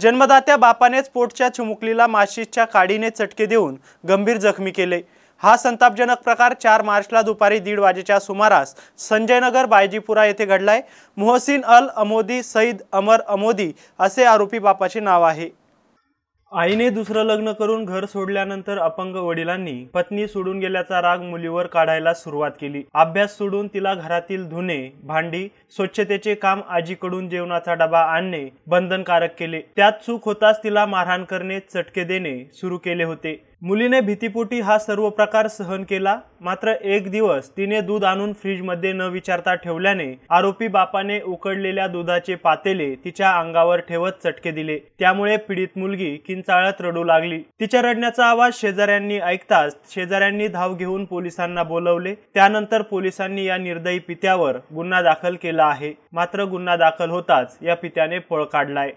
जन्मदात्या बापानेच पोटच्या चिमुकलीला माशीच्या काडीने चटके देऊन गंभीर जखमी केले हा संतापजनक प्रकार चार मार्चला दुपारी दीड वाजेच्या सुमारास संजयनगर बायजीपुरा येथे घडलाय मोहसिन अल अमोदी सईद अमर अमोदी असे आरोपी बापाचे नाव आहे आईने दुसरं लग्न करून घर सोडल्यानंतर अपंग वडिलांनी पत्नी सोडून गेल्याचा राग मुलीवर काढायला सुरुवात केली अभ्यास सोडून तिला घरातील धुणे भांडी स्वच्छतेचे काम आजीकडून जेवणाचा डबा आणणे बंधनकारक केले त्यात चूक होताच तिला मारहाण करणे चटके देणे सुरू केले होते मुलीने भीतीपोटी हा सर्व प्रकार सहन केला मात्र एक दिवस तिने दूध आणून फ्रीजमध्ये न विचारता ठेवल्याने आरोपी बापाने उकडलेल्या दुधाचे पातेले तिच्या अंगावर ठेवत चटके दिले त्यामुळे पीडित मुलगी किंचाळत रडू लागली तिच्या रडण्याचा आवाज शेजाऱ्यांनी ऐकताच शेजाऱ्यांनी धाव घेऊन पोलिसांना बोलवले त्यानंतर पोलिसांनी या निर्दयी पित्यावर गुन्हा दाखल केला आहे मात्र गुन्हा दाखल होताच या पित्याने पळ काढलाय